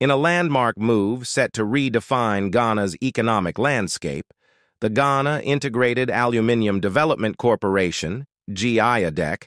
In a landmark move set to redefine Ghana's economic landscape, the Ghana Integrated Aluminium Development Corporation, GIADEC,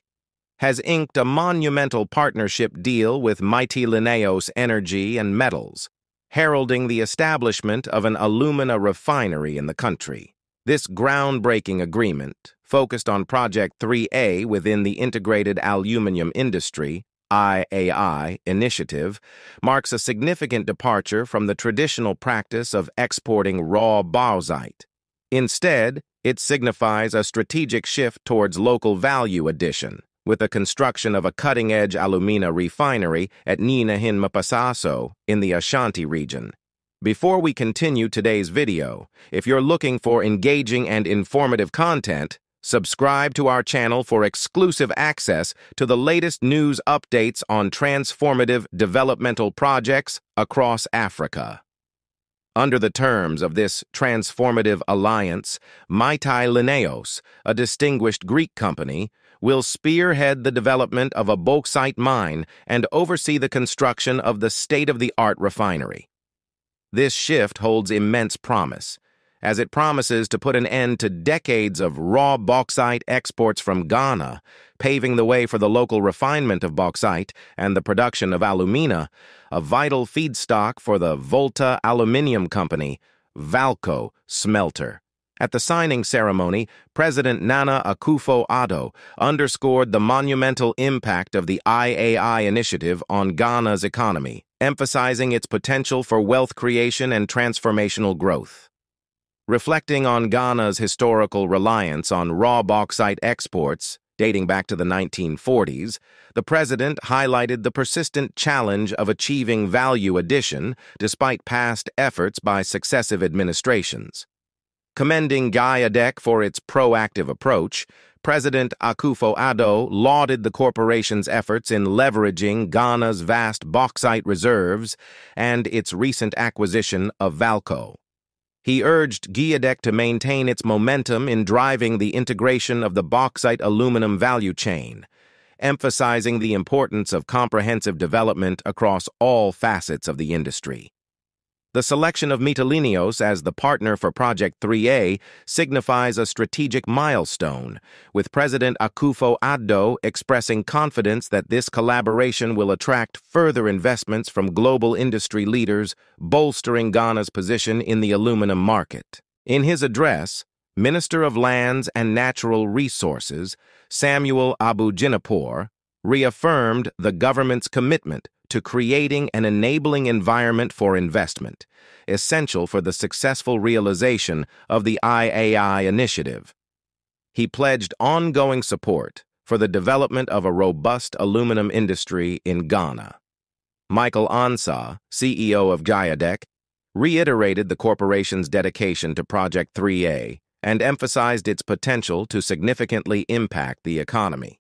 has inked a monumental partnership deal with Mighty Linnaeus Energy and Metals, heralding the establishment of an alumina refinery in the country. This groundbreaking agreement, focused on Project 3A within the integrated aluminium industry, IAI initiative marks a significant departure from the traditional practice of exporting raw bauxite. Instead, it signifies a strategic shift towards local value addition, with the construction of a cutting-edge alumina refinery at Ninahin Mapasaso in the Ashanti region. Before we continue today's video, if you're looking for engaging and informative content, Subscribe to our channel for exclusive access to the latest news updates on transformative developmental projects across Africa. Under the terms of this transformative alliance, Maitai Linnaeus, a distinguished Greek company, will spearhead the development of a bauxite mine and oversee the construction of the state-of-the-art refinery. This shift holds immense promise, as it promises to put an end to decades of raw bauxite exports from Ghana, paving the way for the local refinement of bauxite and the production of alumina, a vital feedstock for the Volta Aluminium Company, Valco smelter. At the signing ceremony, President Nana Akufo-Addo underscored the monumental impact of the IAI initiative on Ghana's economy, emphasizing its potential for wealth creation and transformational growth. Reflecting on Ghana's historical reliance on raw bauxite exports, dating back to the 1940s, the president highlighted the persistent challenge of achieving value addition despite past efforts by successive administrations. Commending Gaiadec for its proactive approach, President Akufo-Addo lauded the corporation's efforts in leveraging Ghana's vast bauxite reserves and its recent acquisition of Valco. He urged Geodec to maintain its momentum in driving the integration of the bauxite aluminum value chain, emphasizing the importance of comprehensive development across all facets of the industry. The selection of Mytilineos as the partner for Project 3A signifies a strategic milestone, with President Akufo Addo expressing confidence that this collaboration will attract further investments from global industry leaders, bolstering Ghana's position in the aluminum market. In his address, Minister of Lands and Natural Resources, Samuel Abu Jinapur, reaffirmed the government's commitment to creating an enabling environment for investment, essential for the successful realization of the IAI initiative. He pledged ongoing support for the development of a robust aluminum industry in Ghana. Michael Ansa, CEO of Giadec, reiterated the corporation's dedication to Project 3A and emphasized its potential to significantly impact the economy.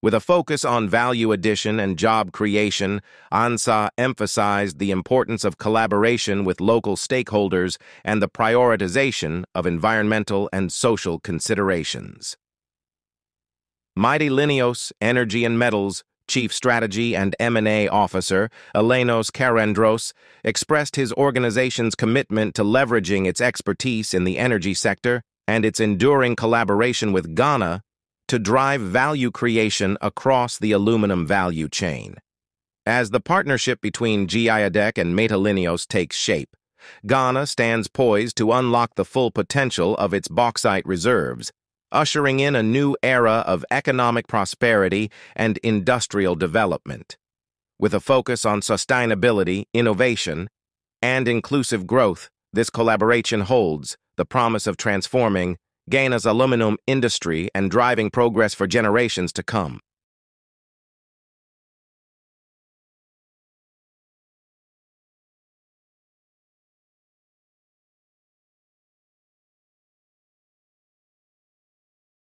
With a focus on value addition and job creation, ANSA emphasized the importance of collaboration with local stakeholders and the prioritization of environmental and social considerations. Mighty Linios Energy and Metals Chief Strategy and M&A Officer Elenos Karandros expressed his organization's commitment to leveraging its expertise in the energy sector and its enduring collaboration with Ghana to drive value creation across the aluminum value chain. As the partnership between GIADEC and Metalineos takes shape, Ghana stands poised to unlock the full potential of its bauxite reserves, ushering in a new era of economic prosperity and industrial development. With a focus on sustainability, innovation, and inclusive growth, this collaboration holds the promise of transforming Ghana's aluminum industry and driving progress for generations to come.